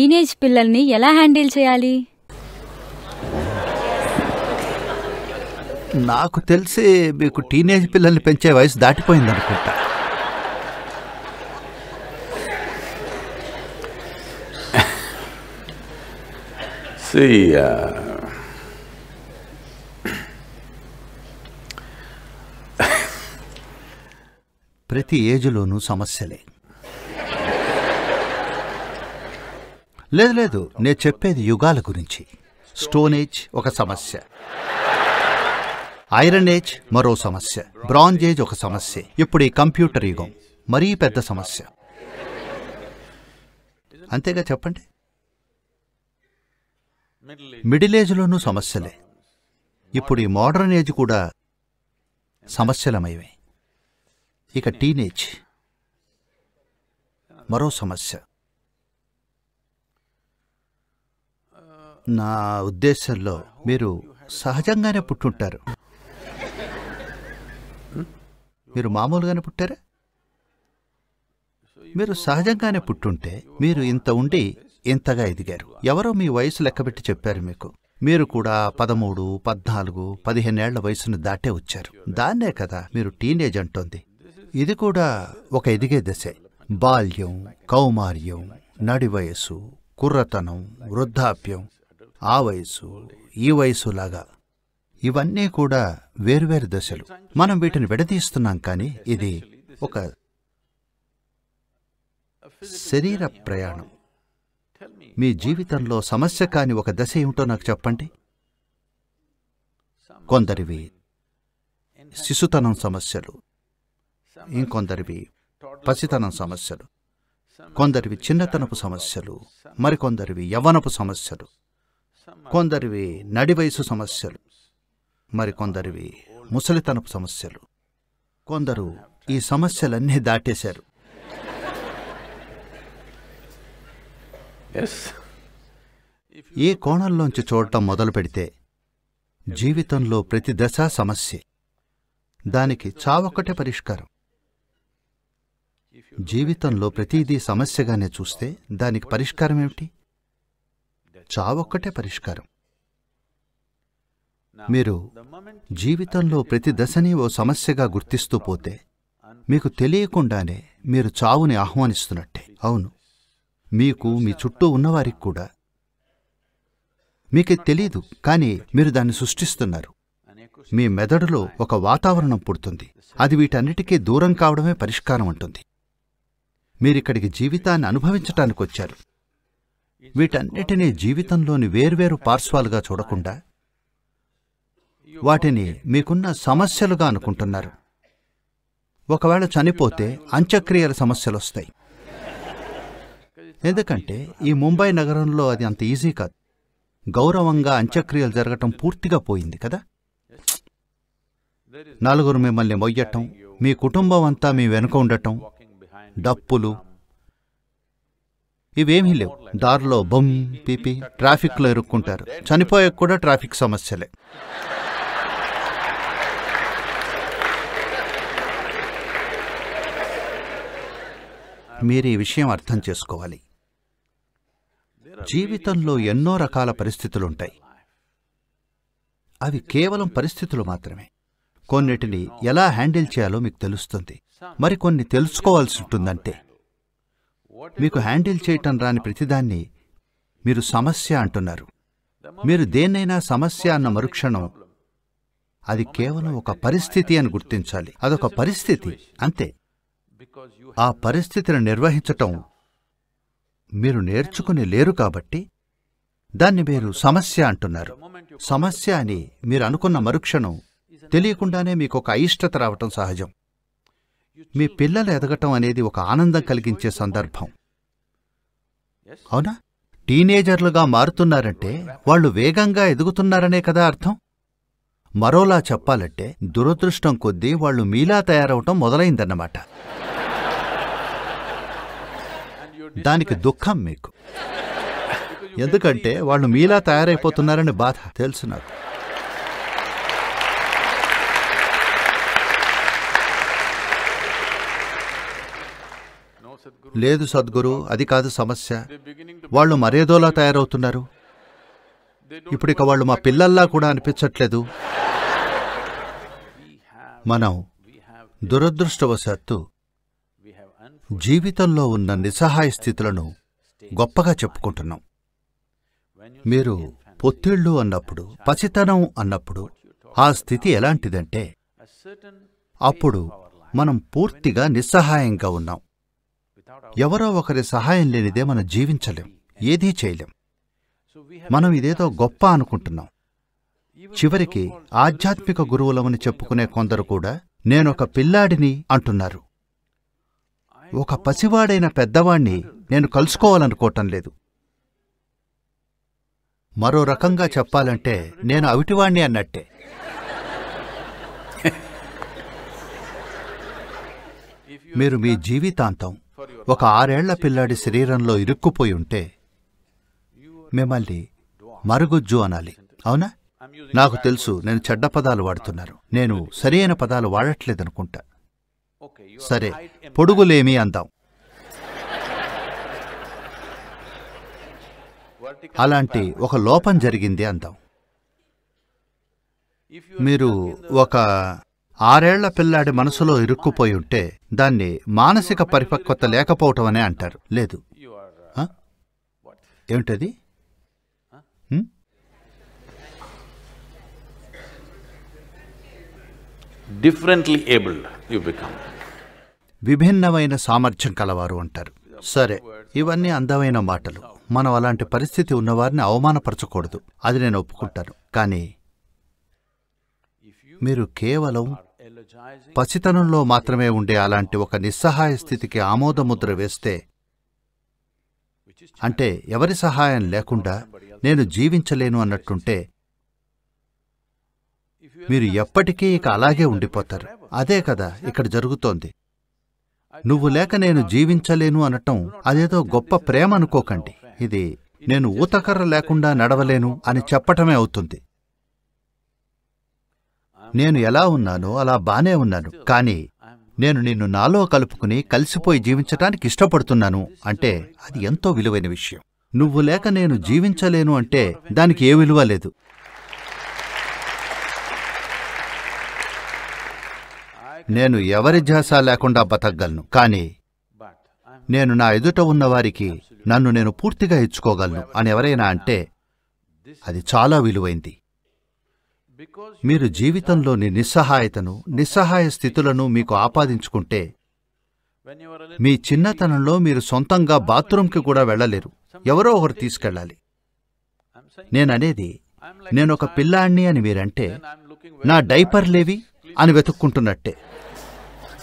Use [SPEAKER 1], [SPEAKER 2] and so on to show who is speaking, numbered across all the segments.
[SPEAKER 1] teenage పిల్లల్ని ఎలా handle చేయాలి నాకు తెలిసి మీకు టీనేజ్ పిల్లల్ని పెంచే వయసు దాటిపోయింది అనుకుంటా uh, ప్రతి ఏజ్లోనూ సమస్యలే లేదు లేదు నేను చెప్పేది యుగాల గురించి స్టోన్ ఏజ్ ఒక సమస్య ఐరన్ ఏజ్ మరో సమస్య బ్రాంజ్ ఏజ్ ఒక సమస్య ఇప్పుడు ఈ కంప్యూటర్ యుగం మరీ పెద్ద సమస్య అంతేగా చెప్పండి మిడిల్ ఏజ్లోనూ సమస్యలే ఇప్పుడు ఈ మోడర్న్ ఏజ్ కూడా సమస్యలమైవే ఇక టీనేజ్ మరో సమస్య నా ఉద్దేశంలో మీరు సహజంగానే పుట్టుంటారు మీరు మామూలుగానే పుట్టారా మీరు సహజంగానే పుట్టుంటే మీరు ఇంత ఉండి ఇంతగా ఎదిగారు ఎవరో మీ వయసు లెక్కబెట్టి చెప్పారు మీకు మీరు కూడా పదమూడు పద్నాలుగు పదిహేనేళ్ల వయసును దాటే వచ్చారు దాన్నే కదా మీరు టీనేజ్ అంటోంది ఇది కూడా ఒక ఎదిగే దశే బాల్యం కౌమార్యం నడి కుర్రతనం వృద్ధాప్యం ఆ వయసు ఈ వయసులాగా లాగా ఇవన్నీ కూడా వేర్వేరు దశలు మనం వీటిని విడదీస్తున్నాం కానీ ఇది ఒక శరీర ప్రయాణం మీ జీవితంలో సమస్య కాని ఒక దశ ఏమిటో నాకు చెప్పండి కొందరివి శిశుతనం సమస్యలు ఇంకొందరివి పసితనం సమస్యలు కొందరివి చిన్నతనపు సమస్యలు మరికొందరివి యవ్వనపు సమస్యలు కొందరివి నడివయసు సమస్యలు మరికొందరివి ముసలితనపు సమస్యలు కొందరు ఈ సమస్యలన్నీ దాటేశారు ఈ కోణంలోంచి చూడటం మొదలు పెడితే జీవితంలో ప్రతి దశ సమస్య దానికి చావొక్కటే పరిష్కారం జీవితంలో ప్రతిదీ సమస్యగానే చూస్తే దానికి పరిష్కారం ఏమిటి చావొక్కటే పరిష్కారం మీరు జీవితంలో ప్రతి దశని ఓ సమస్యగా గుర్తిస్తూ పోతే మీకు తెలియకుండానే మీరు చావుని ఆహ్వానిస్తున్నట్టే అవును మీకు మీ చుట్టూ ఉన్నవారికి కూడా మీకు తెలీదు కానీ మీరు దాన్ని సృష్టిస్తున్నారు మీ మెదడులో ఒక వాతావరణం పుడుతుంది అది వీటన్నిటికీ దూరం కావడమే పరిష్కారం అంటుంది మీరిక్కడికి జీవితాన్ని అనుభవించటానికి వచ్చారు వీటన్నిటినీ జీవితంలోని వేర్వేరు పార్శ్వాలుగా చూడకుండా వాటిని మీకున్న సమస్యలుగా అనుకుంటున్నారు ఒకవేళ చనిపోతే అంత్యక్రియల సమస్యలు వస్తాయి ఎందుకంటే ఈ ముంబై నగరంలో అది అంత ఈజీ కాదు గౌరవంగా అంత్యక్రియలు జరగటం పూర్తిగా పోయింది కదా నలుగురు మిమ్మల్ని మొయ్యటం మీ కుటుంబం అంతా మీ వెనుక ఉండటం డప్పులు ఇవేమీ లేవు దారిలో బొమ్ పీపీ ట్రాఫిక్లో ఇరుక్కుంటారు చనిపోయే కూడా ట్రాఫిక్ సమస్యలే మీరు ఈ విషయం అర్థం చేసుకోవాలి జీవితంలో ఎన్నో రకాల పరిస్థితులుంటాయి అవి కేవలం పరిస్థితులు మాత్రమే కొన్నిటిని ఎలా హ్యాండిల్ చేయాలో మీకు తెలుస్తుంది మరికొన్ని తెలుసుకోవాల్సి ఉంటుందంటే మీకు హ్యాండిల్ చేయటం రాని ప్రతిదాన్ని మీరు సమస్య అంటున్నారు మీరు దేన్నైనా సమస్య అన్న మరుక్షణం అది కేవలం ఒక పరిస్థితి అని గుర్తించాలి అదొక పరిస్థితి అంతే ఆ పరిస్థితిని నిర్వహించటం మీరు నేర్చుకుని లేరు కాబట్టి దాన్ని మీరు సమస్య అంటున్నారు సమస్య అని మీరు అనుకున్న మరుక్షణం తెలియకుండానే మీకు ఒక అయిష్టత రావటం సహజం మీ పిల్లలు ఎదగటం అనేది ఒక ఆనందం కలిగించే సందర్భం అవునా టీనేజర్లుగా మారుతున్నారంటే వాళ్ళు వేగంగా ఎదుగుతున్నారనే కదా అర్థం మరోలా చెప్పాలంటే దురదృష్టం కొద్దీ వాళ్ళు మీలా తయారవటం మొదలైందన్నమాట దానికి దుఃఖం మీకు ఎందుకంటే వాళ్ళు మీలా తయారైపోతున్నారని బాధ తెలుసు నాకు లేదు సద్గురు అది కాదు సమస్య వాళ్ళు మరేదోలా తయారవుతున్నారు ఇప్పుడు ఇక వాళ్ళు మా పిల్లల్లా కూడా అనిపించట్లేదు మనం దురదృష్టవశాత్తు జీవితంలో ఉన్న నిస్సహాయ స్థితులను గొప్పగా చెప్పుకుంటున్నాం మీరు పొత్తిళ్ళు అన్నప్పుడు పసితనం అన్నప్పుడు ఆ స్థితి ఎలాంటిదంటే అప్పుడు మనం పూర్తిగా నిస్సహాయంగా ఉన్నాం ఎవరో ఒకరి సహాయం లేనిదే మనం జీవించలేం ఏదీ చేయలేం మనం ఇదేదో గొప్ప అనుకుంటున్నాం చివరికి ఆధ్యాత్మిక గురువులమని చెప్పుకునే కొందరు కూడా నేనొక పిల్లాడిని అంటున్నారు ఒక పసివాడైన పెద్దవాణ్ణి నేను కలుసుకోవాలనుకోవటం లేదు మరో రకంగా చెప్పాలంటే నేను అవిటివాణ్ణి అన్నట్టే మీరు మీ జీవితాంతం ఒక ఆరేళ్ల పిల్లాడి శరీరంలో ఇరుక్కుపోయి ఉంటే మిమ్మల్ని మరుగుజ్జు అనాలి అవునా నాకు తెలుసు నేను చెడ్డ పదాలు వాడుతున్నాను నేను సరైన పదాలు వాడట్లేదనుకుంటా సరే పొడుగులేమి అందాం అలాంటి ఒక లోపం జరిగింది అందాం మీరు ఒక ఆరేళ్ల పిల్లాడి మనసులో ఇరుక్కుపోయి ఉంటే దాన్ని మానసిక పరిపక్వత లేకపోవటం అనే అంటారు లేదు ఏమిటది డిఫరెంట్లీ ఏబుల్డ్ విభిన్నమైన సామర్థ్యం కలవారు అంటారు సరే ఇవన్నీ అందమైన మాటలు మనం అలాంటి పరిస్థితి ఉన్నవారిని అవమానపరచకూడదు అది నేను ఒప్పుకుంటాను కానీ మీరు కేవలం పసితనంలో మాత్రమే ఉండే అలాంటి ఒక నిస్సహాయ స్థితికి ఆమోదముద్ర వేస్తే అంటే ఎవరి సహాయం లేకుండా నేను జీవించలేను అన్నట్టుంటే మీరు ఎప్పటికీ ఇక అలాగే ఉండిపోతారు అదే కదా ఇక్కడ జరుగుతోంది నువ్వు లేక నేను జీవించలేను అనటం అదేదో గొప్ప ప్రేమ అనుకోకండి ఇది నేను ఊతకర్ర లేకుండా నడవలేను అని చెప్పటమే అవుతుంది నేను ఎలా ఉన్నానో అలా బానే ఉన్నాను కానీ నేను నిన్ను నాలో కలుపుకుని కలిసిపోయి జీవించటానికి ఇష్టపడుతున్నాను అంటే అది ఎంతో విలువైన విషయం నువ్వు లేక నేను జీవించలేను అంటే దానికి ఏ విలువ లేదు నేను ఎవరి ధ్యాస లేకుండా బతకగలను కానీ నేను నా ఎదుట ఉన్నవారికి నన్ను నేను పూర్తిగా ఇచ్చుకోగలను అని ఎవరైనా అంటే అది చాలా విలువైంది మీరు జీవితంలోని నిస్సహాయతను నిస్సహాయ స్థితులను మీకు ఆపాదించుకుంటే మీ చిన్నతనంలో మీరు సొంతంగా బాత్రూంకి కూడా వెళ్ళలేరు ఎవరో ఒకరు తీసుకెళ్ళాలి నేననేది నేనొక పిల్లాణ్ణి అని మీరంటే నా డైపర్ లేవి అని వెతుక్కుంటున్నట్టే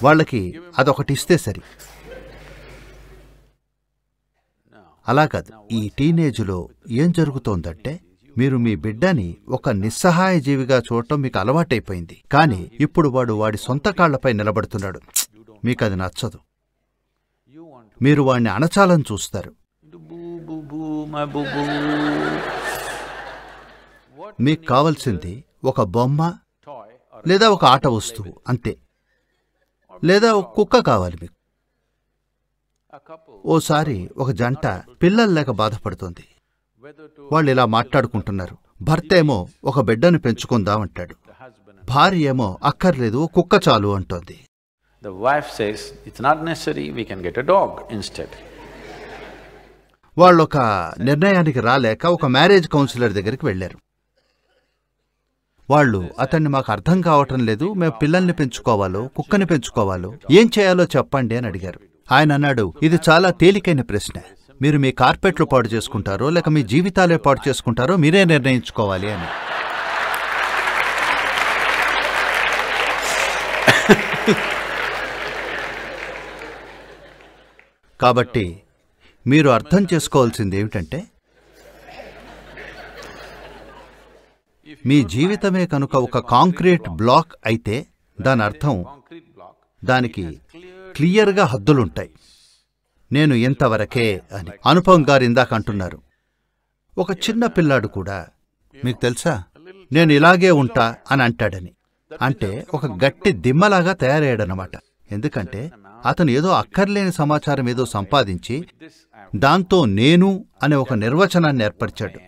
[SPEAKER 1] వాళ్ళకి అదొకటి ఇస్తే సరి అలా కాదు ఈ టీనేజ్లో ఏం జరుగుతోందంటే మీరు మీ బిడ్డని ఒక నిస్సహాయ జీవిగా చూడటం మీకు అలవాటైపోయింది కానీ ఇప్పుడు వాడు వాడి సొంత కాళ్లపై నిలబడుతున్నాడు మీకు అది నచ్చదు మీరు వాడిని అణచాలని చూస్తారు మీకు కావలసింది ఒక బొమ్మ లేదా ఒక ఆట వస్తువు అంతే లేదా ఒక కుక్క కావాలి మీకు ఓసారి ఒక జంట పిల్లలు లేక బాధపడుతుంది వాళ్ళు ఇలా మాట్లాడుకుంటున్నారు భర్త ఏమో ఒక బిడ్డను పెంచుకుందాం అంటాడు భార్య ఏమో అక్కర్లేదు కుక్క చాలు అంటోంది The wife వాళ్ళొక నిర్ణయానికి రాలేక ఒక మ్యారేజ్ కౌన్సిలర్ దగ్గరికి వెళ్ళారు వాళ్ళు అతన్ని మాకు అర్థం కావటం లేదు మేము పిల్లల్ని పెంచుకోవాలో కుక్కని పెంచుకోవాలో ఏం చేయాలో చెప్పండి అని అడిగారు ఆయన అన్నాడు ఇది చాలా తేలికైన ప్రశ్న మీరు మీ కార్పెట్లు పాడు చేసుకుంటారో లేక మీ జీవితాలే పాడు చేసుకుంటారో మీరే నిర్ణయించుకోవాలి అని కాబట్టి మీరు అర్థం చేసుకోవాల్సింది ఏమిటంటే మీ జీవితమే కనుక ఒక కాంక్రీట్ బ్లాక్ అయితే దాని అర్థం దానికి క్లియర్గా హద్దులుంటాయి నేను ఇంతవరకే అని అనుపం గారిందాకంటున్నారు ఇందాక అంటున్నారు ఒక చిన్న పిల్లాడు కూడా మీకు తెలుసా నేను ఇలాగే ఉంటా అని అంటాడని అంటే ఒక గట్టి దిమ్మలాగా తయారయ్యాడనమాట ఎందుకంటే అతను ఏదో అక్కర్లేని సమాచారం ఏదో సంపాదించి దాంతో నేను అనే ఒక నిర్వచనాన్ని ఏర్పరిచాడు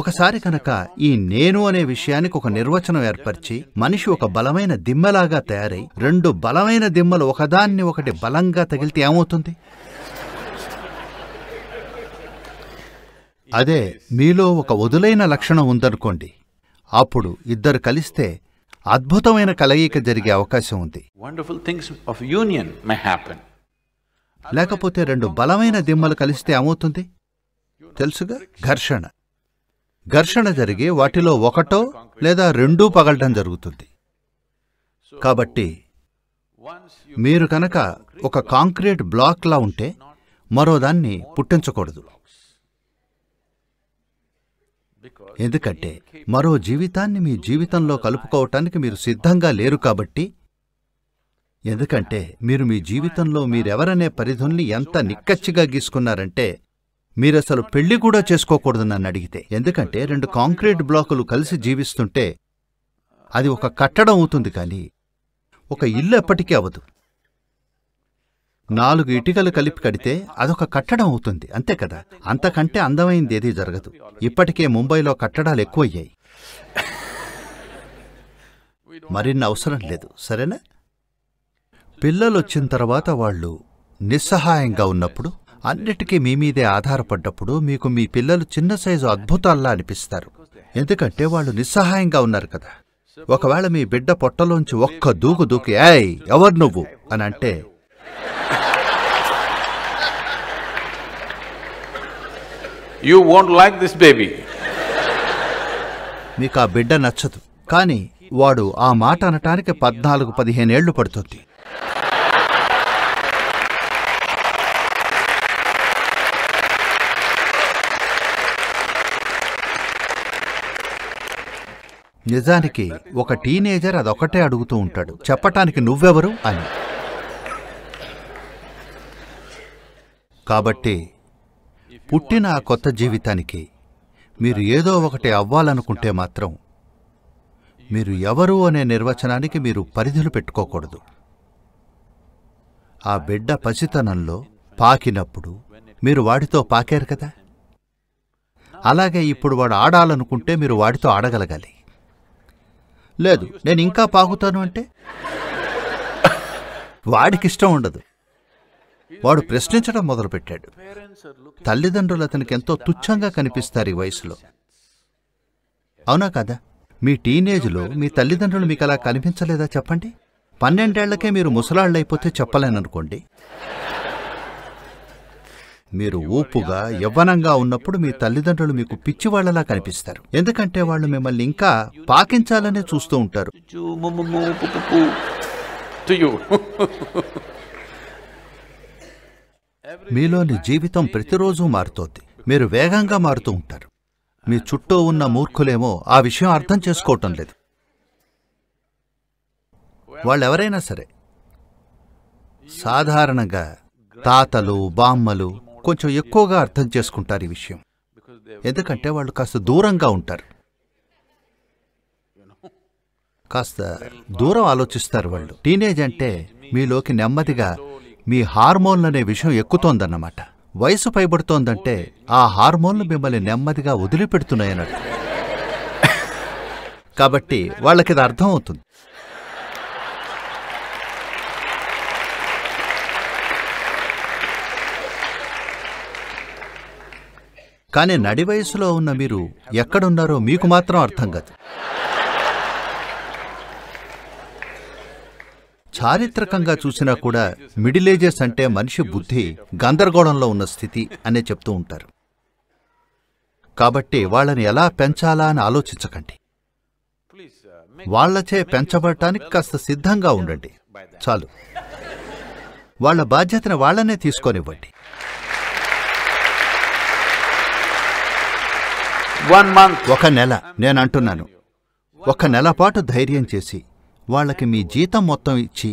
[SPEAKER 1] ఒకసారి కనుక ఈ నేను అనే విషయానికి ఒక నిర్వచనం ఏర్పరిచి మనిషి ఒక బలమైన దిమ్మలాగా తయారై రెండు బలమైన దిమ్మలు ఒకదాన్ని ఒకటి బలంగా తగిలితే ఏమవుతుంది అదే మీలో ఒక వదులైన లక్షణం ఉందనుకోండి అప్పుడు ఇద్దరు కలిస్తే అద్భుతమైన కలయిక జరిగే అవకాశం ఉంది లేకపోతే రెండు బలమైన దిమ్మలు కలిస్తే ఏమవుతుంది తెలుసుగా ఘర్షణ ఘర్షణ జరిగి వాటిలో ఒకటో లేదా రెండూ పగలటం జరుగుతుంది కాబట్టి మీరు కనుక ఒక కాంక్రీట్ బ్లాక్లా ఉంటే మరో దాన్ని పుట్టించకూడదు ఎందుకంటే మరో జీవితాన్ని మీ జీవితంలో కలుపుకోవటానికి మీరు సిద్ధంగా లేరు కాబట్టి ఎందుకంటే మీరు మీ జీవితంలో మీరెవరనే పరిధుల్ని ఎంత నిక్కచ్చిగా గీసుకున్నారంటే మీరసలు పెళ్లి కూడా చేసుకోకూడదు నన్ను అడిగితే ఎందుకంటే రెండు కాంక్రీట్ బ్లాకులు కలిసి జీవిస్తుంటే అది ఒక కట్టడం అవుతుంది కానీ ఒక ఇల్లు ఎప్పటికీ అవ్వదు నాలుగు ఇటుకలు కలిపి కడితే అదొక కట్టడం అవుతుంది అంతే కదా అంతకంటే అందమైంది ఏదీ జరగదు ఇప్పటికే ముంబైలో కట్టడాలు ఎక్కువయ్యాయి మరిన్న అవసరం లేదు సరేనా పిల్లలొచ్చిన తర్వాత వాళ్ళు నిస్సహాయంగా ఉన్నప్పుడు అన్నిటికీ మీ మీదే ఆధారపడ్డప్పుడు మీకు మీ పిల్లలు చిన్న సైజు అద్భుతాల్లా అనిపిస్తారు ఎందుకంటే వాళ్ళు నిస్సహాయంగా ఉన్నారు కదా ఒకవేళ మీ బిడ్డ పొట్టలోంచి ఒక్క దూకు దూకి ఏయ్ ఎవరు నువ్వు అని అంటే you won't like this baby మీకు ఆ బిడ్డ నచ్చదు కానీ వాడు ఆ మాట అనటానికి పద్నాలుగు పదిహేనేళ్లు పడుతుంది నిజానికి ఒక టీనేజర్ అదొకటే అడుగుతూ ఉంటాడు చెప్పటానికి నువ్వెవరు అని కాబట్టి పుట్టిన ఆ కొత్త జీవితానికి మీరు ఏదో ఒకటి అవ్వాలనుకుంటే మాత్రం మీరు ఎవరు అనే నిర్వచనానికి మీరు పరిధులు పెట్టుకోకూడదు ఆ బిడ్డ పసితనంలో పాకినప్పుడు మీరు వాడితో పాకారు కదా అలాగే ఇప్పుడు వాడు ఆడాలనుకుంటే మీరు వాడితో ఆడగలగాలి లేదు నేను ఇంకా పాకుతాను అంటే వాడికి ఇష్టం ఉండదు వాడు ప్రశ్నించడం మొదలుపెట్టాడు తల్లిదండ్రులు అతనికి ఎంతో తుచ్చంగా కనిపిస్తారు ఈ వయసులో అవునా కదా మీ టీనేజ్లో మీ తల్లిదండ్రులు మీకు అలా కనిపించలేదా చెప్పండి పన్నెండేళ్లకే మీరు ముసలాళ్ళైపోతే చెప్పలేననుకోండి మీరు ఊపుగా యవ్వనంగా ఉన్నప్పుడు మీ తల్లిదండ్రులు మీకు పిచ్చివాళ్లలా కనిపిస్తారు ఎందుకంటే వాళ్ళు మిమ్మల్ని ఇంకా పాకించాలనే చూస్తూ ఉంటారు మీలోని జీవితం ప్రతిరోజు మారుతోంది మీరు వేగంగా మారుతూ ఉంటారు మీ చుట్టూ ఉన్న మూర్ఖులేమో ఆ విషయం అర్థం చేసుకోవటం లేదు వాళ్ళెవరైనా సరే సాధారణంగా తాతలు బామ్మలు కొంచెం ఎక్కువగా అర్థం చేసుకుంటారు ఈ విషయం ఎందుకంటే వాళ్ళు కాస్త దూరంగా ఉంటారు కాస్త దూరం ఆలోచిస్తారు వాళ్ళు టీనేజ్ అంటే మీలోకి నెమ్మదిగా మీ హార్మోన్లు అనే విషయం ఎక్కుతోందన్నమాట వయసు పైబడుతోందంటే ఆ హార్మోన్లు మిమ్మల్ని నెమ్మదిగా వదిలిపెడుతున్నాయన్నట్టు కాబట్టి వాళ్ళకి ఇది అర్థం అవుతుంది కానీ నడి వయసులో ఉన్న మీరు ఎక్కడున్నారో మీకు మాత్రం అర్థం కాదు చారిత్రకంగా చూసినా కూడా మిడిల్ ఏజెస్ అంటే మనిషి బుద్ధి గందరగోళంలో ఉన్న స్థితి అనే చెప్తూ ఉంటారు కాబట్టి వాళ్ళని ఎలా పెంచాలా అని ఆలోచించకండి వాళ్లచే పెంచబడటానికి కాస్త సిద్ధంగా ఉండండి చాలు వాళ్ల బాధ్యతను వాళ్లనే తీసుకోనివ్వండి వన్ మంత్ ఒక నెల నేను అంటున్నాను ఒక నెల పాటు ధైర్యం చేసి వాళ్ళకి మీ జీతం మొత్తం ఇచ్చి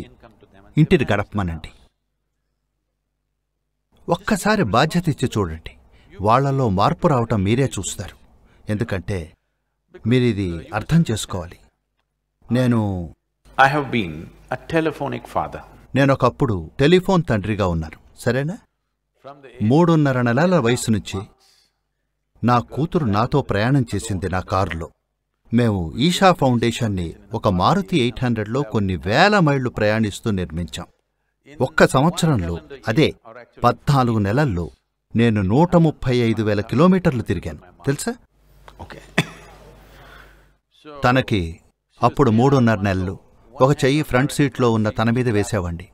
[SPEAKER 1] ఇంటిని గడపమనండి ఒక్కసారి బాధ్యత ఇచ్చి చూడండి వాళ్లలో మార్పు రావటం మీరే చూస్తారు ఎందుకంటే మీరు ఇది అర్థం చేసుకోవాలి నేను I have been a telephonic father నేను ఒకప్పుడు టెలిఫోన్ తండ్రిగా ఉన్నాను సరేనా మూడున్నర నెలల వయసు నుంచి నా కూతురు నాతో ప్రయాణం చేసింది నా కారులో మేము ఈషా ఫౌండేషన్ని ఒక మారుతి ఎయిట్ హండ్రెడ్లో కొన్ని వేల మైళ్లు ప్రయాణిస్తూ నిర్మించాం ఒక్క సంవత్సరంలో అదే పద్నాలుగు నెలల్లో నేను నూట ముప్పై ఐదు వేల కిలోమీటర్లు తిరిగాను తెలుసా ఓకే తనకి అప్పుడు మూడున్నర నెలలు ఒక చెయ్యి ఫ్రంట్ సీట్లో ఉన్న తన మీద వేసేవండి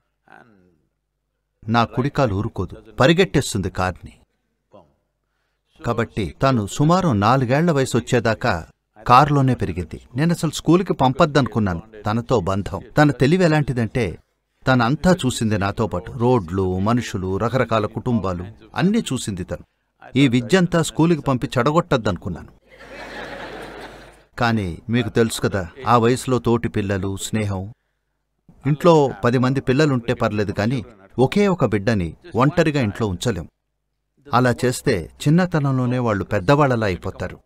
[SPEAKER 1] నా కుడికాలు ఊరుకోదు పరిగెట్టేస్తుంది కార్ని కాబట్టి తను సుమారు నాలుగేళ్ల వయసు వచ్చేదాకా కారులోనే పెరిగింది నేను అసలు స్కూల్కి పంపొద్దనుకున్నాను తనతో బంధం తన తెలివి ఎలాంటిదంటే తనంతా చూసింది నాతో పాటు రోడ్లు మనుషులు రకరకాల కుటుంబాలు అన్నీ చూసింది తను ఈ విద్యంతా స్కూలుకి పంపి చెడగొట్టద్దనుకున్నాను కానీ మీకు తెలుసు కదా ఆ వయసులో తోటి పిల్లలు స్నేహం ఇంట్లో పది మంది పిల్లలుంటే పర్లేదు కానీ ఒకే ఒక బిడ్డని ఒంటరిగా ఇంట్లో ఉంచలేం అలా చేస్తే చిన్నతనంలోనే వాళ్ళు పెద్దవాళ్ళలా అయిపోతారు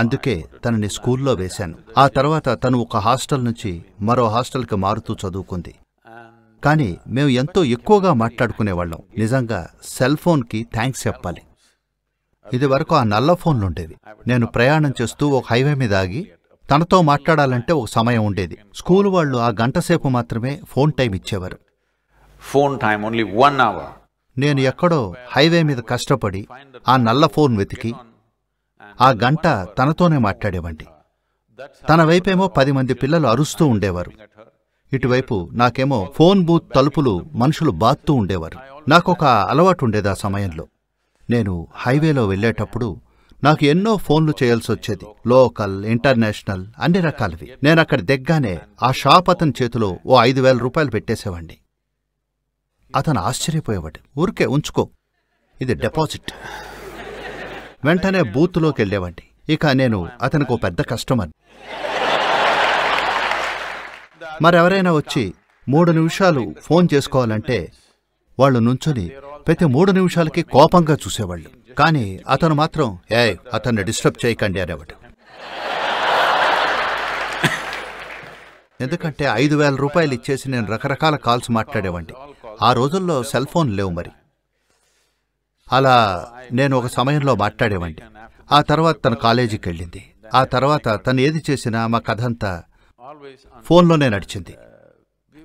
[SPEAKER 1] అందుకే తనని స్కూల్లో వేశాను ఆ తర్వాత తను ఒక హాస్టల్ నుంచి మరో హాస్టల్కి మారుతూ చదువుకుంది కానీ మేము ఎంతో ఎక్కువగా మాట్లాడుకునేవాళ్ళం నిజంగా సెల్ ఫోన్కి థ్యాంక్స్ చెప్పాలి ఇది వరకు ఆ నల్ల ఫోన్లు నేను ప్రయాణం చేస్తూ ఒక హైవే మీద ఆగి తనతో మాట్లాడాలంటే ఒక సమయం ఉండేది స్కూల్ వాళ్ళు ఆ గంటసేపు మాత్రమే ఫోన్ టైం ఇచ్చేవారు phone time only one hour నేను ఎక్కడో హైవే మీద కష్టపడి ఆ నల్ల ఫోన్ వెతికి ఆ గంట తనతోనే మాట్లాడేవండి తన వైపేమో పది మంది పిల్లలు అరుస్తూ ఉండేవారు ఇటువైపు నాకేమో ఫోన్ బూత్ తలుపులు మనుషులు బాత్తూ ఉండేవారు నాకొక అలవాటు ఉండేది ఆ సమయంలో నేను హైవేలో వెళ్ళేటప్పుడు నాకు ఎన్నో ఫోన్లు చేయాల్సి వచ్చేది లోకల్ ఇంటర్నేషనల్ అన్ని రకాలవి నేను అక్కడ ఆ షాప్ అతని చేతిలో ఓ ఐదు వేల రూపాయలు పెట్టేసేవాణ్ణి అతను ఆశ్చర్యపోయేవాడు ఊరికే ఉంచుకో ఇది డిపాజిట్ వెంటనే బూత్లోకి వెళ్ళేవాడిని ఇక నేను అతనికి ఓ పెద్ద కస్టమర్ మరెవరైనా వచ్చి మూడు నిమిషాలు ఫోన్ చేసుకోవాలంటే వాళ్ళు నుంచొని ప్రతి మూడు నిమిషాలకి కోపంగా చూసేవాళ్ళు కానీ అతను మాత్రం ఏ అతన్ని డిస్టర్బ్ చేయకండి అనేవాడు ఎందుకంటే ఐదు వేల రూపాయలు ఇచ్చేసి నేను రకరకాల కాల్స్ మాట్లాడేవాడిని ఆ రోజుల్లో సెల్ ఫోన్ లేవు మరి అలా నేను ఒక సమయంలో మాట్లాడేవండి ఆ తర్వాత తన కాలేజీకి వెళ్ళింది ఆ తర్వాత తను ఏది చేసినా మా కథ అంతా ఫోన్లోనే నడిచింది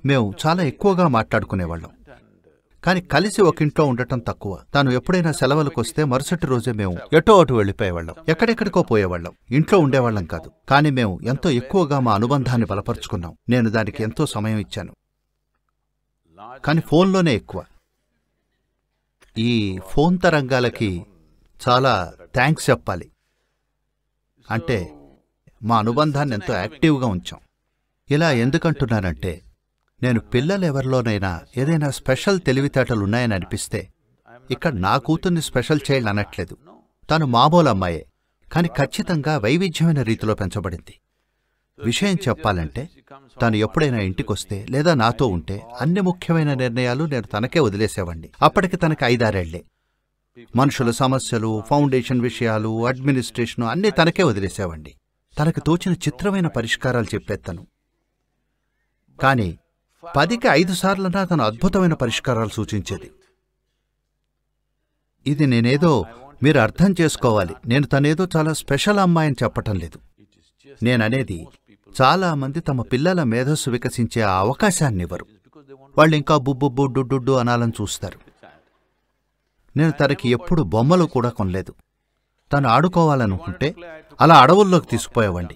[SPEAKER 1] మేము చాలా ఎక్కువగా మాట్లాడుకునేవాళ్ళం కానీ కలిసి ఒక ఇంట్లో ఉండటం తక్కువ తాను ఎప్పుడైనా సెలవులకు వస్తే మరుసటి రోజే మేము ఎటో అటు వెళ్ళిపోయేవాళ్ళం ఎక్కడెక్కడికో పోయేవాళ్ళం ఇంట్లో ఉండేవాళ్ళం కాదు కానీ మేము ఎంతో ఎక్కువగా మా అనుబంధాన్ని బలపరుచుకున్నాం నేను దానికి ఎంతో సమయం ఇచ్చాను కానీ ఫోన్లోనే ఎక్కువ ఈ ఫోన్ తరంగాలకి చాలా థ్యాంక్స్ చెప్పాలి అంటే మా అనుబంధాన్ని ఎంతో యాక్టివ్గా ఉంచాం ఇలా ఎందుకంటున్నానంటే నేను పిల్లలు ఎవరిలోనైనా ఏదైనా స్పెషల్ తెలివితేటలు ఉన్నాయని అనిపిస్తే ఇక్కడ నా కూతుర్ని స్పెషల్ చైల్డ్ అనట్లేదు తను మామూలు అమ్మాయే కానీ ఖచ్చితంగా వైవిధ్యమైన రీతిలో పెంచబడింది విషయం చెప్పాలంటే తాను ఎప్పుడైనా ఇంటికొస్తే లేదా నాతో ఉంటే అన్ని ముఖ్యమైన నిర్ణయాలు నేను తనకే వదిలేసేవాణ్ణి అప్పటికి తనకి ఐదారేళ్లే మనుషుల సమస్యలు ఫౌండేషన్ విషయాలు అడ్మినిస్ట్రేషన్ అన్నీ తనకే వదిలేసేవాణ్ణి తనకు తోచిన చిత్రమైన పరిష్కారాలు చెప్పేత్తను కానీ పదికి ఐదు సార్లన్నా తను అద్భుతమైన పరిష్కారాలు సూచించేది ఇది నేనేదో మీరు అర్థం చేసుకోవాలి నేను తనేదో చాలా స్పెషల్ అమ్మాయి అని చెప్పటం లేదు నేననేది చాలామంది తమ పిల్లల మేధస్సు వికసించే అవకాశాన్నివ్వరు వాళ్ళు ఇంకా బుబ్బుబ్బు డుడ్డుడ్డు అనాలని చూస్తారు నేను తనకి ఎప్పుడు బొమ్మలు కూడా కొనలేదు తను ఆడుకోవాలనుకుంటే అలా అడవుల్లోకి చెట్టు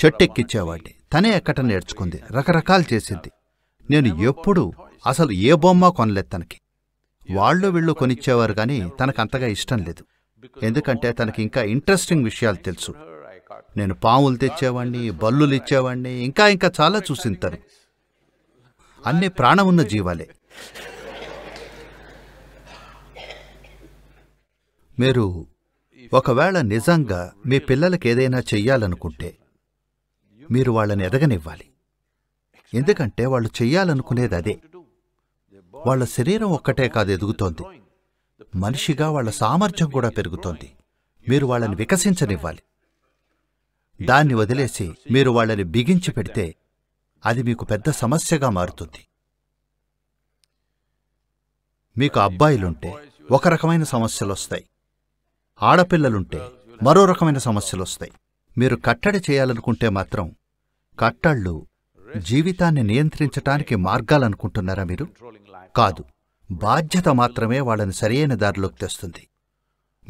[SPEAKER 1] చెట్టెక్కిచ్చేవాడిని తనే ఎక్కట నేర్చుకుంది రకరకాలు చేసింది నేను ఎప్పుడూ అసలు ఏ బొమ్మ కొనలేదు తనకి వాళ్ళు వీళ్ళు కొనిచ్చేవారు కానీ తనకు అంతగా ఇష్టం లేదు ఎందుకంటే తనకి ఇంకా ఇంట్రెస్టింగ్ విషయాలు తెలుసు నేను పాములు తెచ్చేవాడిని బల్లులు ఇచ్చేవాణ్ణి ఇంకా ఇంకా చాలా చూసిన తను అన్ని ప్రాణం ఉన్న జీవాలే మీరు ఒకవేళ నిజంగా మీ పిల్లలకి ఏదైనా చెయ్యాలనుకుంటే మీరు వాళ్ళని ఎదగనివ్వాలి ఎందుకంటే వాళ్ళు చెయ్యాలనుకునేది అదే వాళ్ళ శరీరం ఒక్కటే కాదు ఎదుగుతోంది మనిషిగా వాళ్ళ సామర్థ్యం కూడా పెరుగుతోంది మీరు వాళ్ళని వికసించనివ్వాలి దాన్ని వదిలేసి మీరు వాళ్ళని బిగించి పెడితే అది మీకు పెద్ద సమస్యగా మారుతుంది మీకు అబ్బాయిలుంటే ఒక రకమైన సమస్యలు వస్తాయి ఆడపిల్లలుంటే మరో రకమైన సమస్యలు వస్తాయి మీరు కట్టడి చేయాలనుకుంటే మాత్రం కట్టళ్ళు జీవితాన్ని నియంత్రించటానికి మార్గాలనుకుంటున్నారా మీరు కాదు బాధ్యత మాత్రమే వాళ్ళని సరియైన దారిలోకి తెస్తుంది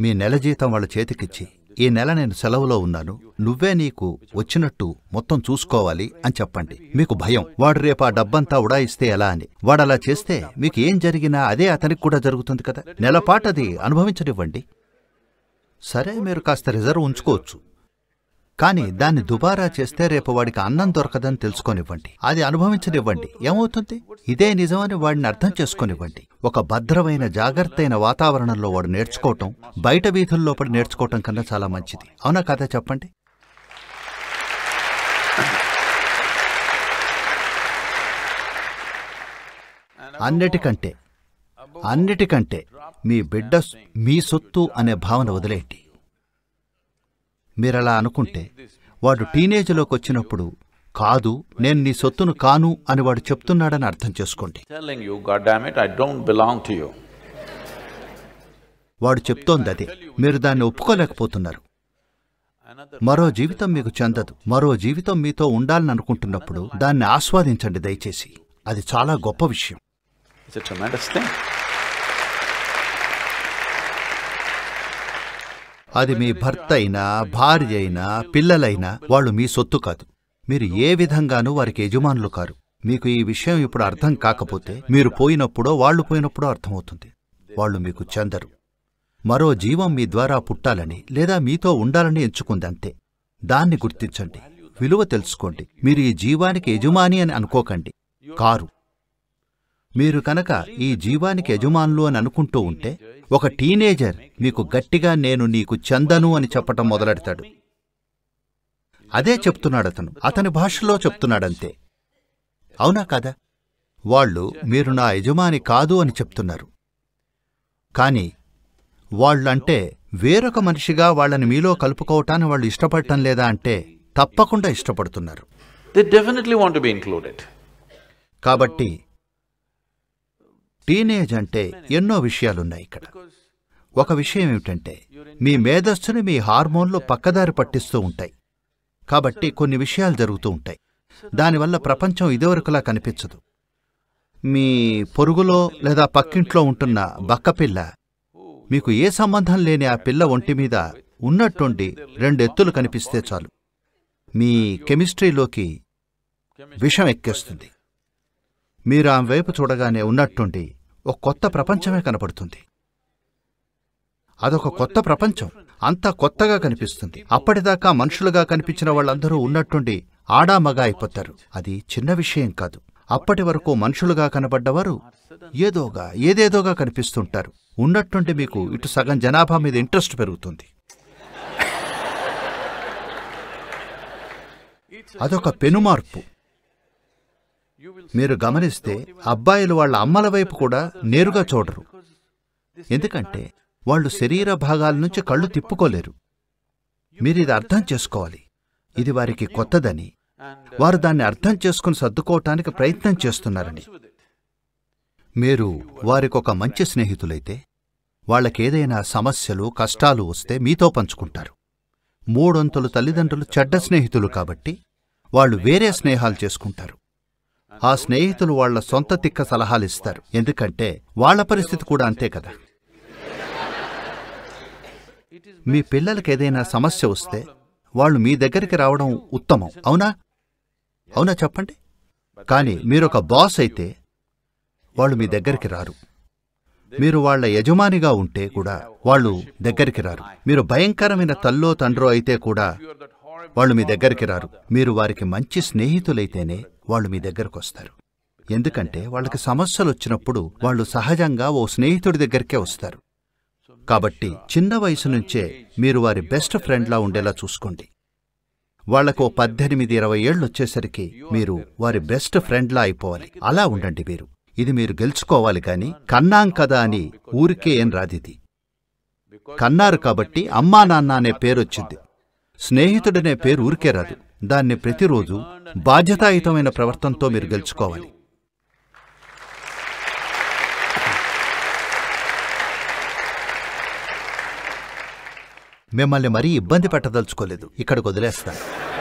[SPEAKER 1] మీ నెల జీతం వాళ్ళ చేతికిచ్చి ఈ నెల నేను సెలవులో ఉన్నాను నువ్వే నీకు వచ్చినట్టు మొత్తం చూసుకోవాలి అని చెప్పండి మీకు భయం వాడు రేపు ఆ డబ్బంతా ఉడాయిస్తే ఎలా అని వాడలా చేస్తే మీకు ఏం జరిగినా అదే అతనికి కూడా జరుగుతుంది కదా నెలపాటది అనుభవించనివ్వండి సరే మీరు కాస్త రిజర్వ్ ఉంచుకోవచ్చు కానీ దాన్ని దుబారా చేస్తే రేపు వాడికి అన్నం దొరకదని తెలుసుకోనివ్వండి అది అనుభవించనివ్వండి ఏమవుతుంది ఇదే నిజమని వాడిని అర్థం చేసుకోనివ్వండి ఒక భద్రమైన జాగ్రత్తైన వాతావరణంలో వాడు నేర్చుకోవటం బయట వీధుల్లో పడి నేర్చుకోవటం కన్నా చాలా మంచిది అవునా కథ చెప్పండి అన్నిటికంటే అన్నిటికంటే మీ బిడ్డ మీ సొత్తు అనే భావన వదిలేయండి మీరలా అనుకుంటే వాడు టీనేజ్లోకి వచ్చినప్పుడు కాదు నేను నీ సొత్తును కాను అని వాడు చెప్తున్నాడని అర్థం చేసుకోండి వాడు చెప్తోంది అదే మీరు దాన్ని ఒప్పుకోలేకపోతున్నారు మరో జీవితం మీకు చెందదు మరో జీవితం మీతో ఉండాలని అనుకుంటున్నప్పుడు దాన్ని ఆస్వాదించండి దయచేసి అది చాలా గొప్ప విషయం అది మీ భర్త అయినా భార్య అయినా పిల్లలైనా వాళ్ళు మీ సొత్తు కాదు మీరు ఏ విధంగానూ వారికి యజమానులు కారు మీకు ఈ విషయం ఇప్పుడు అర్థం కాకపోతే మీరు పోయినప్పుడో వాళ్లు పోయినప్పుడో అర్థమవుతుంది వాళ్ళు మీకు చెందరు మరో జీవం మీ ద్వారా పుట్టాలని లేదా మీతో ఉండాలని ఎంచుకుందంతే దాన్ని గుర్తించండి విలువ తెలుసుకోండి మీరు ఈ జీవానికి యజమాని అని అనుకోకండి కారు మీరు కనుక ఈ జీవానికి యజమానులు అని అనుకుంటూ ఉంటే ఒక టీనేజర్ మీకు గట్టిగా నేను నీకు చందను అని చెప్పటం మొదలెడతాడు అదే చెప్తున్నాడు అతను అతని భాషలో చెప్తున్నాడంతే అవునా కాదా వాళ్ళు మీరు నా యజమాని కాదు అని చెప్తున్నారు కానీ వాళ్ళంటే వేరొక మనిషిగా వాళ్ళని మీలో కలుపుకోవటాన్ని వాళ్ళు ఇష్టపడటం లేదా అంటే తప్పకుండా ఇష్టపడుతున్నారు బి ఇంక్లూడెడ్ కాబట్టి టీనేజ్ అంటే ఎన్నో విషయాలున్నాయి ఇక్కడ ఒక విషయం ఏమిటంటే మీ మేధస్సుని మీ హార్మోన్లు పక్కదారి పట్టిస్తూ ఉంటాయి కాబట్టి కొన్ని విషయాలు జరుగుతూ ఉంటాయి దానివల్ల ప్రపంచం ఇదివరకులా కనిపించదు మీ పొరుగులో లేదా పక్కింట్లో ఉంటున్న బక్కపిల్ల మీకు ఏ సంబంధం లేని ఆ పిల్ల ఒంటి మీద ఉన్నట్టుండి రెండెత్తులు కనిపిస్తే చాలు మీ కెమిస్ట్రీలోకి విషం ఎక్కేస్తుంది మీరు ఆమె వైపు చూడగానే ఉన్నట్టుండి ఒక కొత్త ప్రపంచమే కనపడుతుంది అదొక కొత్త ప్రపంచం అంతా కొత్తగా కనిపిస్తుంది అప్పటిదాకా మనుషులుగా కనిపించిన వాళ్ళందరూ ఉన్నట్టుండి ఆడామగ అయిపోతారు అది చిన్న విషయం కాదు అప్పటి వరకు మనుషులుగా కనబడ్డవారు ఏదోగా ఏదేదోగా కనిపిస్తుంటారు ఉన్నట్టుండి మీకు ఇటు సగం జనాభా మీద ఇంట్రెస్ట్ పెరుగుతుంది అదొక పెనుమార్పు మీరు గమనిస్తే అబ్బాయిలు వాళ్ళ అమ్మల వైపు కూడా నేరుగా చూడరు ఎందుకంటే వాళ్ళు శరీర భాగాల నుంచి కళ్ళు తిప్పుకోలేరు మీరిది అర్థం చేసుకోవాలి ఇది వారికి కొత్తదని వారు దాన్ని అర్థం చేసుకుని సర్దుకోవటానికి ప్రయత్నం చేస్తున్నారని మీరు వారికొక మంచి స్నేహితులైతే వాళ్ళకేదైనా సమస్యలు కష్టాలు వస్తే మీతో పంచుకుంటారు మూడొంతులు తల్లిదండ్రులు చెడ్డ స్నేహితులు కాబట్టి వాళ్ళు వేరే స్నేహాలు చేసుకుంటారు ఆ స్నేహితులు వాళ్ల సొంత తిక్క సలహాలిస్తారు ఎందుకంటే వాళ్ల పరిస్థితి కూడా అంతే కదా మీ పిల్లలకి ఏదైనా సమస్య వస్తే వాళ్ళు మీ దగ్గరికి రావడం ఉత్తమం అవునా అవునా చెప్పండి కానీ మీరొక బాస్ అయితే వాళ్ళు మీ దగ్గరికి రారు మీరు వాళ్ల యజమానిగా ఉంటే కూడా వాళ్ళు దగ్గరికి రారు మీరు భయంకరమైన తల్లో తండ్రో అయితే కూడా వాళ్ళు మీ దగ్గరికి రారు మీరు వారికి మంచి స్నేహితులైతేనే వాళ్ళు మీ దగ్గరకు వస్తారు ఎందుకంటే వాళ్ళకి సమస్యలు వచ్చినప్పుడు వాళ్ళు సహజంగా ఓ స్నేహితుడి దగ్గరికే వస్తారు కాబట్టి చిన్న వయసు నుంచే మీరు వారి బెస్ట్ ఫ్రెండ్లా ఉండేలా చూసుకోండి వాళ్లకు పద్దెనిమిది ఇరవై వచ్చేసరికి మీరు వారి బెస్ట్ ఫ్రెండ్లా అయిపోవాలి అలా ఉండండి మీరు ఇది మీరు గెలుచుకోవాలి కాని కన్నాం కదా అని ఊరికే ఏం రాదిది కన్నారు కాబట్టి అమ్మా నాన్న అనే పేరొచ్చింది స్నేహితుడనే పేరు ఊరికే రాదు దాన్ని ప్రతిరోజు బాధ్యతాయుతమైన ప్రవర్తనతో మీరు గెలుచుకోవాలి మిమ్మల్ని మరీ ఇబ్బంది పెట్టదలుచుకోలేదు ఇక్కడికి వదిలేస్తాను